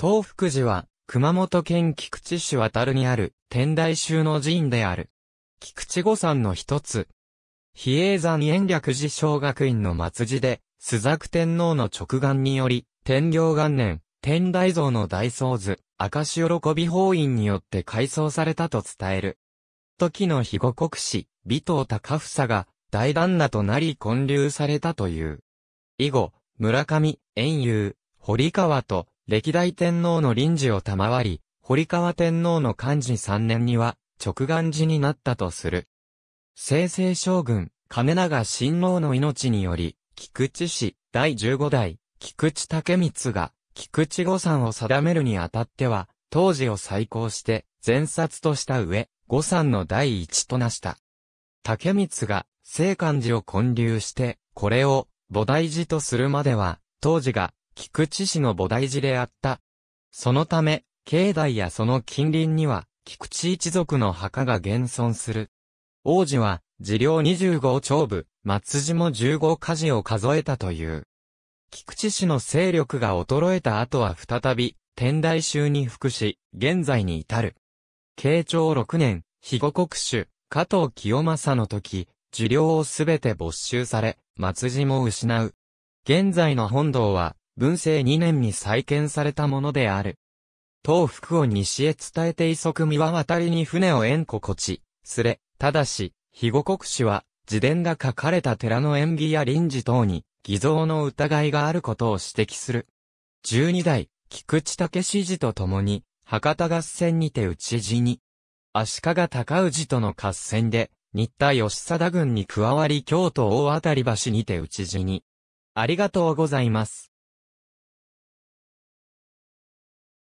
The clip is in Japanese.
東福寺は、熊本県菊池市渡るにある、天台宗の寺院である。菊池五山の一つ。比叡山延暦寺小学院の末寺で、朱雀天皇の直眼により、天行元年、天台像の大僧図、石喜び法院によって改装されたと伝える。時の肥後国師、尾藤高房が、大旦那となり建立されたという。以後、村上、遠遊、堀川と、歴代天皇の臨時を賜り、堀川天皇の漢字3年には、直眼寺になったとする。清々将軍、亀長親王の命により、菊池氏、第15代、菊池武光が、菊池御三を定めるにあたっては、当時を再考して、前殺とした上、御三の第一となした。武光が、聖漢寺を建立して、これを、菩提寺とするまでは、当時が、菊池市の菩提寺であった。そのため、境内やその近隣には、菊池一族の墓が現存する。王子は、寺領二十五長部、松寺も十五家事を数えたという。菊池氏の勢力が衰えた後は再び、天台宗に服し、現在に至る。慶長六年、肥後国主、加藤清正の時、寺領をすべて没収され、松寺も失う。現在の本堂は、文政2年に再建されたものである。東福を西へ伝えて足三は渡りに船を縁心地、すれ、ただし、肥後国史は、自伝が書かれた寺の縁起や臨時等に、偽造の疑いがあることを指摘する。12代、菊池武史寺と共に、博多合戦にて討ち死に、足利高氏との合戦で、新田義貞軍に加わり京都大当たり橋にて討ち死に。ありがとうございます。